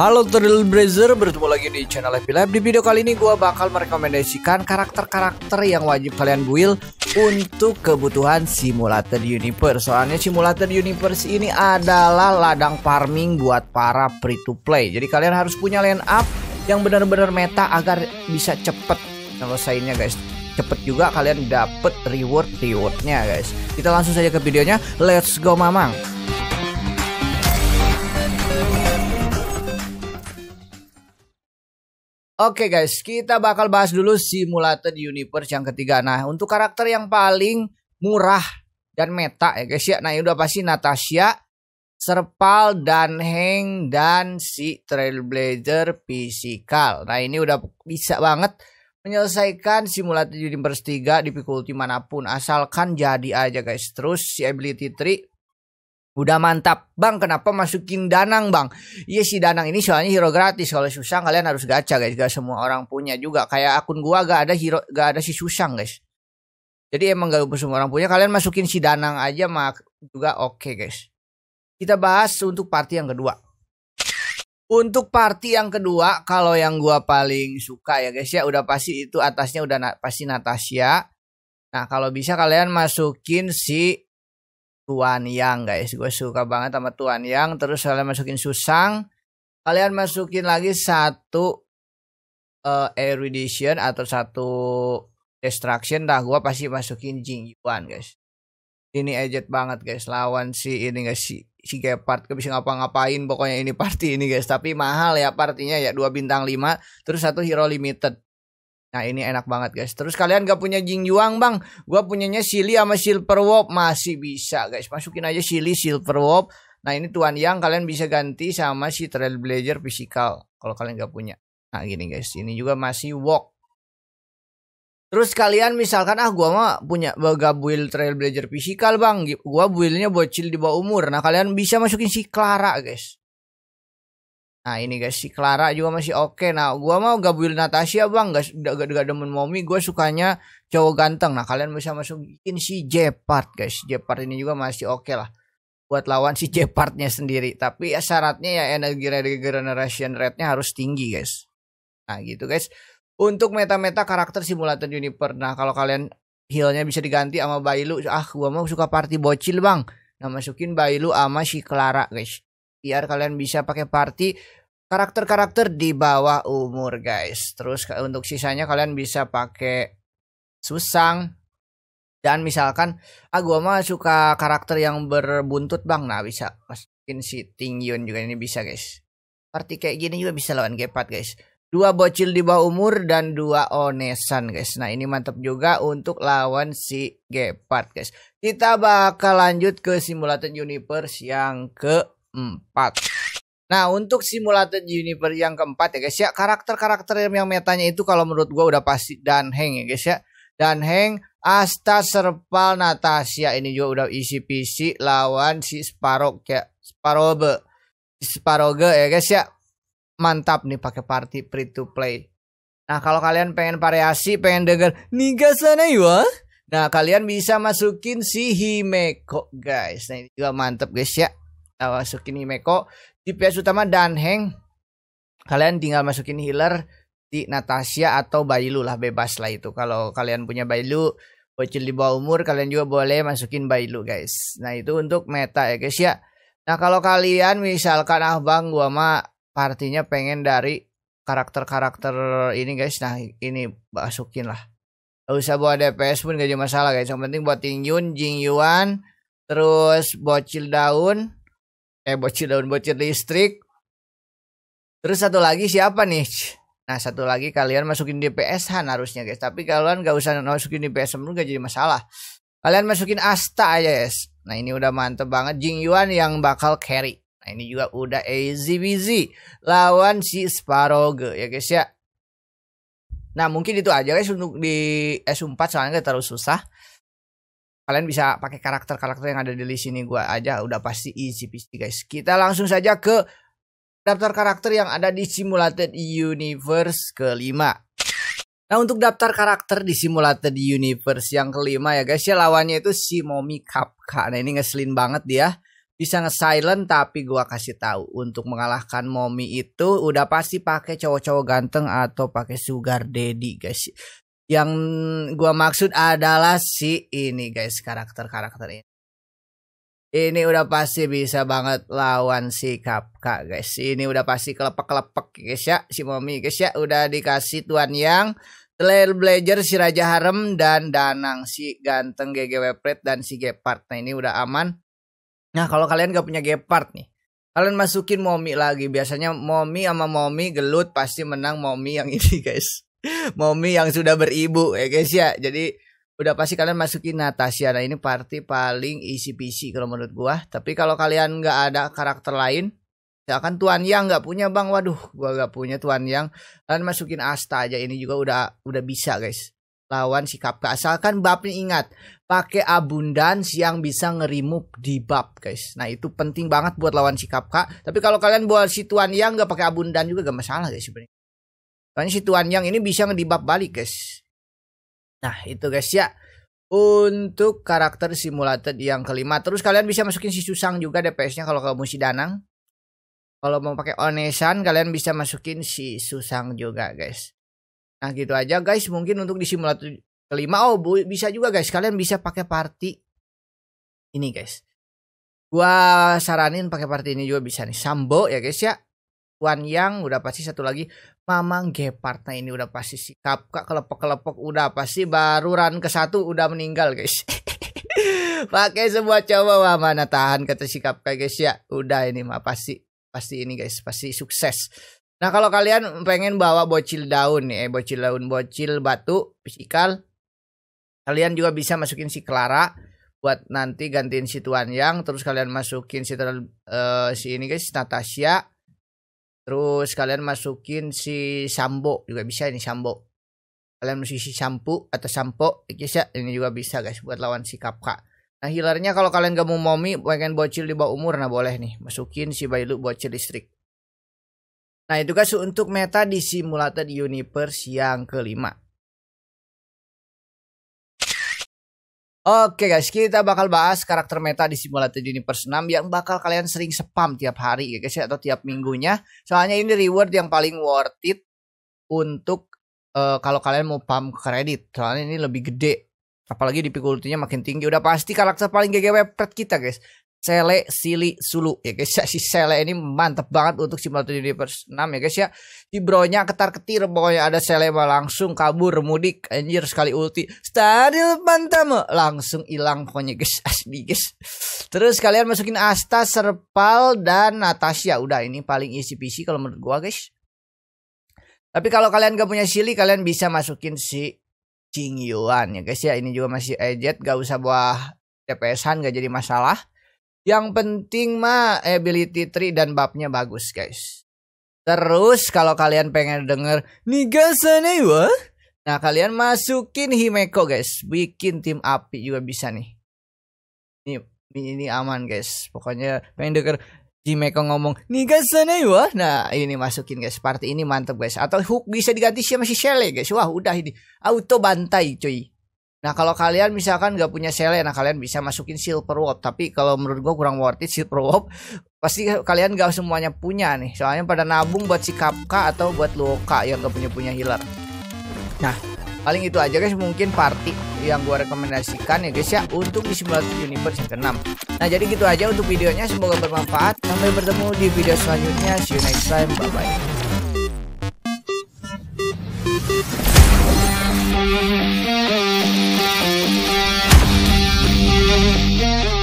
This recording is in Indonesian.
Halo Turtle Blazer, bertemu lagi di channel Happy Lab. Di video kali ini gue bakal merekomendasikan karakter-karakter yang wajib kalian build untuk kebutuhan Simulator Universe. Soalnya Simulator Universe ini adalah ladang farming buat para free to play. Jadi kalian harus punya line up yang benar-benar meta agar bisa cepet selesainya guys cepet juga kalian dapet reward rewardnya guys kita langsung saja ke videonya let's go mamang Oke okay guys, kita bakal bahas dulu Simulated Universe yang ketiga. Nah, untuk karakter yang paling murah dan meta ya guys ya. Nah, ini udah pasti Natasha, Serpal, dan Heng, dan si Trailblazer Physical. Nah, ini udah bisa banget menyelesaikan simulator Universe 3 di difficulty manapun. Asalkan jadi aja guys. Terus si Ability Tree Udah mantap. Bang, kenapa masukin Danang, Bang? Iya si Danang ini soalnya hero gratis. Kalau Susang kalian harus gacha, guys. Gak semua orang punya juga. Kayak akun gua gak ada hero, gak ada si Susang, guys. Jadi emang gak semua orang punya. Kalian masukin si Danang aja mah juga oke, okay, guys. Kita bahas untuk party yang kedua. Untuk party yang kedua, kalau yang gua paling suka ya, guys ya, udah pasti itu atasnya udah na pasti Natasha. Nah, kalau bisa kalian masukin si Tuan Yang guys. Gue suka banget sama Tuan Yang. Terus kalian masukin Susang. Kalian masukin lagi satu uh, Erudition atau satu Destruction. Dah gue pasti masukin Jing Yuan guys. Ini ejet banget guys. Lawan si ini guys si, si Gepard. gue bisa ngapa-ngapain pokoknya ini party ini guys. Tapi mahal ya partinya ya. dua bintang lima. Terus satu Hero Limited. Nah ini enak banget guys. Terus kalian gak punya Jing Yuang bang. gue punyanya Silly sama Silver Wolf. Masih bisa guys. Masukin aja Silly Silver Wolf. Nah ini Tuan Yang kalian bisa ganti sama si Trailblazer Physical. Kalau kalian gak punya. Nah gini guys. Ini juga masih walk. Terus kalian misalkan ah gua mah punya baga build Trailblazer Physical bang. Gua buildnya bocil di bawah umur. Nah kalian bisa masukin si Clara guys. Nah ini guys si Clara juga masih oke. Okay. Nah gua mau gabungin Natasha bang, gak, gak, gak demen momi. Gue sukanya cowok ganteng. Nah kalian bisa masukin si Jepard guys. Jepard ini juga masih oke okay lah buat lawan si Jepardnya sendiri. Tapi ya syaratnya ya energi regeneration rate-nya harus tinggi guys. Nah gitu guys. Untuk meta-meta karakter simulator Juniper. Nah kalau kalian healnya bisa diganti sama Bailu. Ah gua mau suka party bocil bang. Nah masukin Bailu sama si Clara guys biar kalian bisa pakai party karakter-karakter di bawah umur guys. Terus untuk sisanya kalian bisa pakai susang dan misalkan ah gua mah suka karakter yang berbuntut bang nah bisa masukin si Tingyun juga ini bisa guys. Party kayak gini juga bisa lawan Gepat guys. Dua bocil di bawah umur dan dua onesan guys. Nah ini mantap juga untuk lawan si Gepat guys. Kita bakal lanjut ke simulator universe yang ke 4. Nah untuk simulated universe yang keempat ya guys ya karakter-karakter yang metanya itu kalau menurut gue udah pasti dan hang ya guys ya dan hang Asta Serpal Natasha ini juga udah isi PC lawan si Sparrow ya Sparobe, Sparoge ya guys ya mantap nih pakai party free to play. Nah kalau kalian pengen variasi pengen denger Niga sana ya Nah kalian bisa masukin si Himeko guys Nah ini juga mantap guys ya uh, masukin meko di PS utama dan Heng kalian tinggal masukin healer di Natasha atau Bailu lah bebas lah itu kalau kalian punya Bailu bocil di bawah umur kalian juga boleh masukin Bailu guys nah itu untuk meta ya guys ya nah kalau kalian misalkan ah bang gua mah partinya pengen dari karakter-karakter ini guys nah ini masukin lah Gak usah buat DPS pun gak jadi masalah guys yang penting buat Ting Yun, Jing Yuan terus bocil daun eh bocil daun bocil listrik terus satu lagi siapa nih nah satu lagi kalian masukin DPS han nah, harusnya guys tapi kalian gak usah masukin DPS PSM gak jadi masalah kalian masukin Asta aja guys nah ini udah mantep banget Jing Yuan yang bakal carry nah ini juga udah easy busy lawan si Sparoge ya guys ya nah mungkin itu aja guys untuk di S4 soalnya gak terlalu susah kalian bisa pakai karakter-karakter yang ada di list ini gue aja udah pasti easy peasy guys kita langsung saja ke daftar karakter yang ada di simulated universe kelima Nah untuk daftar karakter di Simulated Universe yang kelima ya guys ya lawannya itu si Momi Kapka. Nah ini ngeselin banget dia. Bisa nge-silent tapi gua kasih tahu untuk mengalahkan Momi itu udah pasti pakai cowok-cowok ganteng atau pakai sugar daddy guys. Yang gua maksud adalah si ini guys, karakter-karakter ini. Ini udah pasti bisa banget lawan si Kapka guys. Ini udah pasti kelepek-kelepek guys ya. Si Mommy guys ya udah dikasih Tuan Yang, Blazer si Raja Harem dan Danang si ganteng GGW Pret dan si Gepard. Nah ini udah aman. Nah kalau kalian gak punya Gepard nih. Kalian masukin Momi lagi. Biasanya Momi sama Momi gelut pasti menang Momi yang ini guys. Momi yang sudah beribu ya guys ya. Jadi udah pasti kalian masukin Natasha. Nah ini party paling isi PC kalau menurut gua. Tapi kalau kalian nggak ada karakter lain, silakan Tuan Yang nggak punya bang, waduh, gua nggak punya Tuan Yang. Kalian masukin Asta aja. Ini juga udah udah bisa guys lawan si Kapka asalkan babnya ingat pakai abundance yang bisa ngerimove di bab guys nah itu penting banget buat lawan si Kapka tapi kalau kalian buat si Tuan yang gak pakai abundan juga gak masalah guys sebenarnya Soalnya si Tuan Yang ini bisa ngedibab balik guys. Nah itu guys ya. Untuk karakter simulated yang kelima. Terus kalian bisa masukin si Susang juga DPS-nya kalau kamu si Danang. Kalau mau pakai Onesan kalian bisa masukin si Susang juga guys. Nah gitu aja guys. Mungkin untuk di simulator kelima. Oh bisa juga guys. Kalian bisa pakai party. Ini guys. Gua saranin pakai party ini juga bisa nih. Sambo ya guys ya Wan Yang udah pasti satu lagi Mamang Gepard nah ini udah pasti si Kapka kelepek-kelepek udah pasti baru run ke satu udah meninggal guys pakai semua coba wah mana tahan kata si Kapka guys ya udah ini mah pasti pasti ini guys pasti sukses nah kalau kalian pengen bawa bocil daun ya bocil daun bocil batu fisikal kalian juga bisa masukin si Clara buat nanti gantiin si Tuan Yang terus kalian masukin si uh, si ini guys Natasha Terus kalian masukin si sambo juga bisa ini sambo. Kalian masukin si sampo atau sampo, guys ya. Ini juga bisa guys buat lawan si kapka. Nah healernya kalau kalian gak mau momi pengen bocil di bawah umur nah boleh nih masukin si Bailu bocil listrik. Nah itu guys untuk meta di simulator universe yang kelima. Oke guys, kita bakal bahas karakter meta di Simulator Universe 6 yang bakal kalian sering spam tiap hari ya guys ya, atau tiap minggunya. Soalnya ini reward yang paling worth it untuk uh, kalau kalian mau pump kredit. Soalnya ini lebih gede. Apalagi difficulty-nya makin tinggi. Udah pasti karakter paling GGW pet kita guys. Sele Sili Sulu ya guys ya si Sele ini mantep banget untuk simulator universe 6 ya guys ya Bro bronya ketar ketir pokoknya ada Sele mah langsung kabur mudik anjir sekali ulti stadil mantap, langsung hilang pokoknya guys asli guys terus kalian masukin Asta Serpal dan Natasha ya udah ini paling easy PC kalau menurut gua guys tapi kalau kalian gak punya Sili kalian bisa masukin si Jing Yuan ya guys ya ini juga masih ejet gak usah buah DPS-an gak jadi masalah yang penting mah ability tree dan babnya bagus guys. Terus kalau kalian pengen denger Nigasanewa. Nah kalian masukin Himeko guys. Bikin tim api juga bisa nih. Ini, ini aman guys. Pokoknya pengen denger Himeko ngomong Nigasanewa. Nah ini masukin guys. seperti ini mantep guys. Atau hook bisa diganti sama si Shelly guys. Wah udah ini. Auto bantai cuy. Nah kalau kalian misalkan gak punya sele, nah kalian bisa masukin silver warp. Tapi kalau menurut gue kurang worth it silver warp. Pasti kalian nggak semuanya punya nih. Soalnya pada nabung buat si Kapka atau buat Luoka yang gak punya punya healer. Nah paling itu aja guys mungkin party yang gue rekomendasikan ya guys ya untuk di simulator universe yang -6. nah jadi gitu aja untuk videonya semoga bermanfaat sampai bertemu di video selanjutnya see you next time bye bye Música